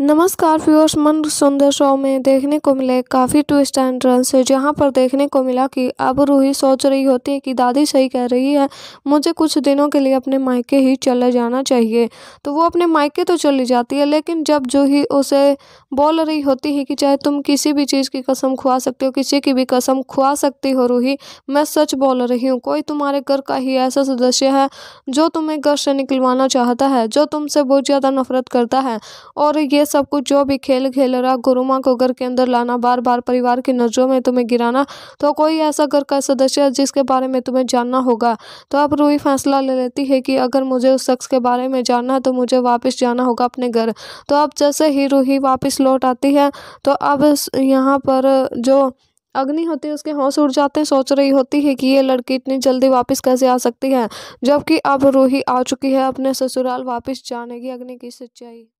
नमस्कार व्यूअर्स मन सुंदर शो में देखने को मिले काफ़ी ट्विस्ट एंड टर्न से जहां पर देखने को मिला कि अब रूही सोच रही होती है कि दादी सही कह रही है मुझे कुछ दिनों के लिए अपने मायके ही चले जाना चाहिए तो वो अपने मायके तो चली जाती है लेकिन जब जो ही उसे बोल रही होती है कि चाहे तुम किसी भी चीज़ की कसम खुआ सकते हो किसी की भी कसम खुआ सकती हो रूही मैं सच बोल रही हूँ कोई तुम्हारे घर का ही ऐसा सदस्य है जो तुम्हें घर से निकलवाना चाहता है जो तुमसे बहुत ज़्यादा नफरत करता है और ये सब कुछ जो भी खेल खेल रहा गुरुमा को घर के अंदर लाना बार बार परिवार की नज़रों में तुम्हें गिराना तो कोई ऐसा घर का सदस्य जिसके बारे में तुम्हें जानना होगा तो अब रूही फैसला ले लेती है कि अगर मुझे उस शख्स के बारे में जानना है तो मुझे वापस जाना होगा अपने घर तो अब जैसे ही रूही वापस लौट आती है तो अब यहाँ पर जो अग्नि होती है उसके होश उड़ जाते हैं सोच रही होती है कि ये लड़की इतनी जल्दी वापस कैसे आ सकती है जबकि अब रूही आ चुकी है अपने ससुराल वापस जाने की अग्नि की सच्चाई